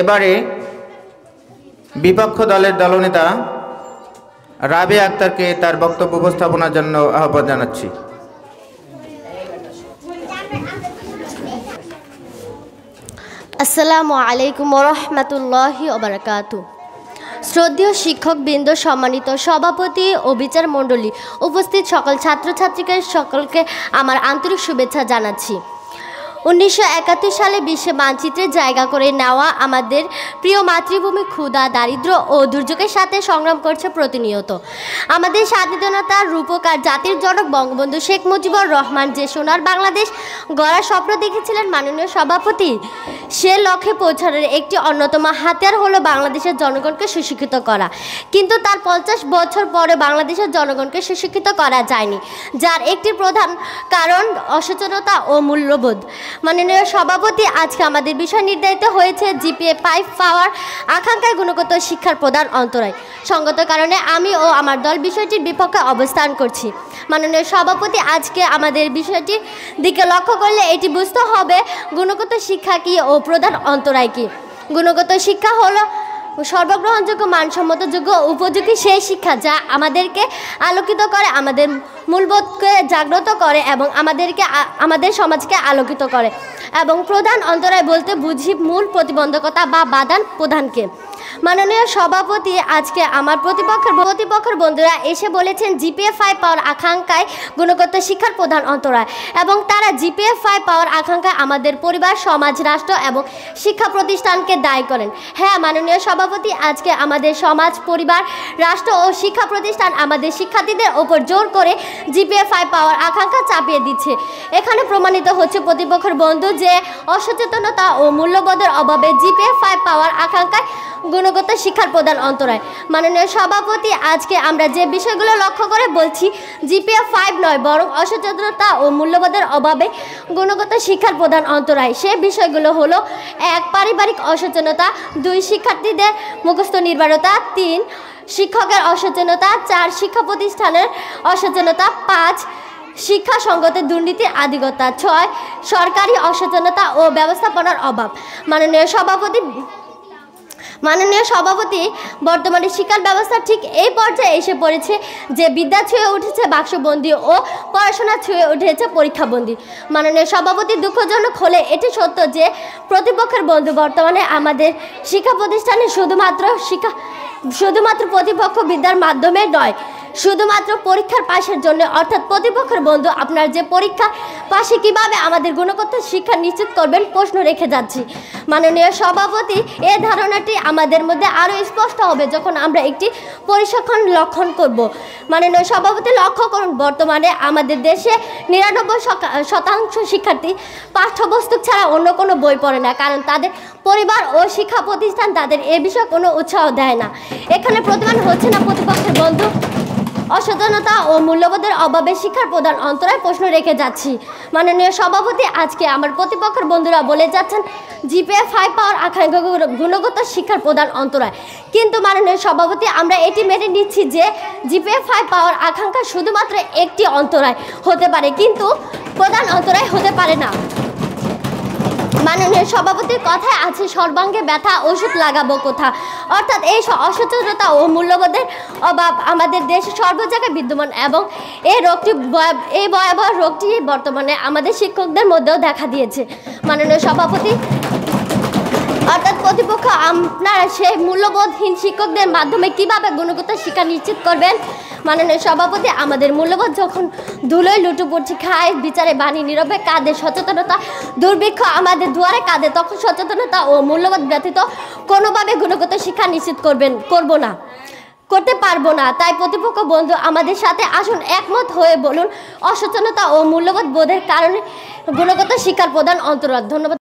এবারে বিপক্ষ দলের দলনেতা রাবে আক্তারকে তার বক্তব্য উপস্থাপনার জন্য আহ্বান জানাচ্ছি আসসালামু আলাইকুম রহমতুল্লাহি ওবরাকাত শ্রদ্ধেয় শিক্ষকবৃন্দ সম্মানিত সভাপতি ও বিচার মণ্ডলী উপস্থিত সকল ছাত্রছাত্রীকে সকলকে আমার আন্তরিক শুভেচ্ছা জানাচ্ছি উনিশশো সালে বিশ্বে মানচিত্রে জায়গা করে নেওয়া আমাদের প্রিয় মাতৃভূমি ক্ষুধা দারিদ্র ও দুর্যোগের সাথে সংগ্রাম করছে প্রতিনিয়ত আমাদের স্বাধীনতার রূপকার জাতির জনক বঙ্গবন্ধু শেখ মুজিবুর রহমান যে সোনার বাংলাদেশ গড়ার স্বপ্ন দেখেছিলেন মাননীয় সভাপতি সে লক্ষ্যে পৌঁছানোর একটি অন্যতম হাতিয়ার হলো বাংলাদেশের জনগণকে সুশিক্ষিত করা কিন্তু তার পঞ্চাশ বছর পরে বাংলাদেশের জনগণকে সুশিক্ষিত করা যায়নি যার একটি প্রধান কারণ অসচেতনতা ও মূল্যবোধ মাননীয় সভাপতি আজকে আমাদের বিষয় নির্ধারিত হয়েছে জিপিএ ফাইভ পাওয়ার আকাঙ্ক্ষায় গুণগত শিক্ষার প্রধান অন্তরায় সঙ্গত কারণে আমি ও আমার দল বিষয়টির বিপক্ষে অবস্থান করছি মাননীয় সভাপতি আজকে আমাদের বিষয়টি দিকে লক্ষ্য করলে এটি বুঝতে হবে গুণগত শিক্ষা কী ও প্রধান অন্তরায় কী গুণগত শিক্ষা হল সর্বগ্রহণযোগ্য মানসম্মত যোগ্য উপযোগী সেই শিক্ষা যা আমাদেরকে আলোকিত করে আমাদের মূলবোধকে জাগ্রত করে এবং আমাদেরকে আমাদের সমাজকে আলোকিত করে এবং প্রধান অন্তরায় বলতে বুঝি মূল প্রতিবন্ধকতা বা বাদান প্রধানকে মাননীয় সভাপতি আজকে আমার প্রতিপক্ষের প্রতিপক্ষের বন্ধুরা এসে বলেছেন জিপিএ ফাইভ পাওয়ার আকাঙ্ক্ষায় গুণগত শিক্ষার প্রধান অন্তরায় এবং তারা জিপিএ ফাইভ পাওয়ার আকাঙ্ক্ষায় আমাদের পরিবার সমাজ রাষ্ট্র এবং শিক্ষা প্রতিষ্ঠানকে দায়ী করেন হ্যাঁ মাননীয় সভাপতি আজকে আমাদের সমাজ পরিবার রাষ্ট্র ও শিক্ষা প্রতিষ্ঠান আমাদের শিক্ষার্থীদের ওপর জোর করে জিপিএ ফাইভ পাওয়ার আকাঙ্ক্ষা চাপিয়ে দিচ্ছে এখানে প্রমাণিত হচ্ছে প্রতিপক্ষের বন্ধু যে অসচেতনতা ও মূল্যবোধের অভাবে জিপিএ ফাইভ পাওয়ার আকাঙ্ক্ষায় গুণগত শিক্ষার প্রধান অন্তরায় মাননীয় সভাপতি আজকে আমরা যে বিষয়গুলো লক্ষ্য করে বলছি জিপিএ ফাইভ নয় বরং অসচেতনতা ও মূল্যবোধের অভাবে গুণগত শিক্ষার প্রধান অন্তরায় সে বিষয়গুলো হলো এক পারিবারিক অসচেতনতা দুই শিক্ষার্থীদের মুখস্থ নির্ভরতা তিন শিক্ষকের অসচেতনতা চার শিক্ষা প্রতিষ্ঠানের অসচেতনতা পাঁচ শিক্ষা সংগতের দুর্নীতির আধিগতা ছয় সরকারি অসচেতনতা ও ব্যবস্থাপনার অভাব মাননীয় সভাপতি মাননীয় সভাপতি বর্তমানে শিক্ষার ব্যবস্থা ঠিক এই পর্যায়ে এসে পড়েছে যে বিদ্যা ছুঁয়ে উঠেছে বাক্সবন্দি ও পড়াশোনা ছুঁয়ে উঠেছে পরীক্ষাবন্দি মাননীয় সভাপতি দুঃখজনক হলে এটি সত্য যে প্রতিপক্ষের বন্ধু বর্তমানে আমাদের শিক্ষা প্রতিষ্ঠানে শুধুমাত্র শিক্ষা শুধুমাত্র প্রতিপক্ষ বিদ্যার মাধ্যমে নয় শুধুমাত্র পরীক্ষার পাশের জন্য অর্থাৎ প্রতিপক্ষের বন্ধু আপনার যে পরীক্ষা পাশে কিভাবে আমাদের গুণগত শিক্ষা নিশ্চিত করবেন প্রশ্ন রেখে যাচ্ছি মাননীয় সভাপতি এ ধারণাটি আমাদের মধ্যে আরও স্পষ্ট হবে যখন আমরা একটি পরিসক্ষণ লক্ষণ করব মাননীয় সভাপতি লক্ষ্য করুন বর্তমানে আমাদের দেশে নিরানব্বই শতাংশ শিক্ষার্থী পাঠ্যপুস্তক ছাড়া অন্য কোনো বই পড়ে না কারণ তাদের পরিবার ও শিক্ষা প্রতিষ্ঠান তাদের এ বিষয়ে কোনো উৎসাহ দেয় না এখানে প্রতিমান হচ্ছে না প্রতিপক্ষের বন্ধু সচেতনতা ও মূল্যবোধের অভাবে শিক্ষার প্রধান অন্তরায় প্রশ্ন রেখে যাচ্ছি মাননীয় সভাপতি আজকে আমার প্রতিপক্ষের বন্ধুরা বলে যাচ্ছেন জিপিএ ফাইভ পাওয়ার আকাঙ্ক্ষা গুণগত শিক্ষার প্রধান অন্তরায় কিন্তু মাননীয় সভাপতি আমরা এটি মেনে নিচ্ছি যে জিপিএ ফাইভ পাওয়ার আকাঙ্ক্ষা শুধুমাত্র একটি অন্তরায় হতে পারে কিন্তু প্রধান অন্তরায় হতে পারে না মাননীয় সভাপতির কথায় আছে সর্বাঙ্গে ব্যথা ওষুধ লাগাবো কোথা অর্থাৎ এই অসচেতনতা ও মূল্যবোধের অভাব আমাদের দেশে জায়গায় বিদ্যমান এবং এই রোগটি এই ভয়াবহ রোগটি বর্তমানে আমাদের শিক্ষকদের মধ্যেও দেখা দিয়েছে মাননীয় সভাপতি অর্থাৎ প্রতিপক্ষ আপনারা সেই মূল্যবোধহীন শিক্ষকদের মাধ্যমে কিভাবে গুণগত শিক্ষা নিশ্চিত করবেন মাননীয় সভাপতি আমাদের মূল্যবোধ যখন ধুলোয় পড়ছে খায় বিচারে বাণী নীরবে কাঁদে সচেতনতা দুর্ভিক্ষ আমাদের দুয়ারে কাদের তখন সচেতনতা ও মূল্যবোধ ব্যতীত কোনোভাবে গুণগত শিক্ষা নিশ্চিত করবেন করব না করতে পারবো না তাই প্রতিপক্ষ বন্ধু আমাদের সাথে আসুন একমত হয়ে বলুন অসচেতনতা ও মূল্যবোধ বোধের কারণে গুণগত শিক্ষার প্রধান অন্তরাল ধন্যবাদ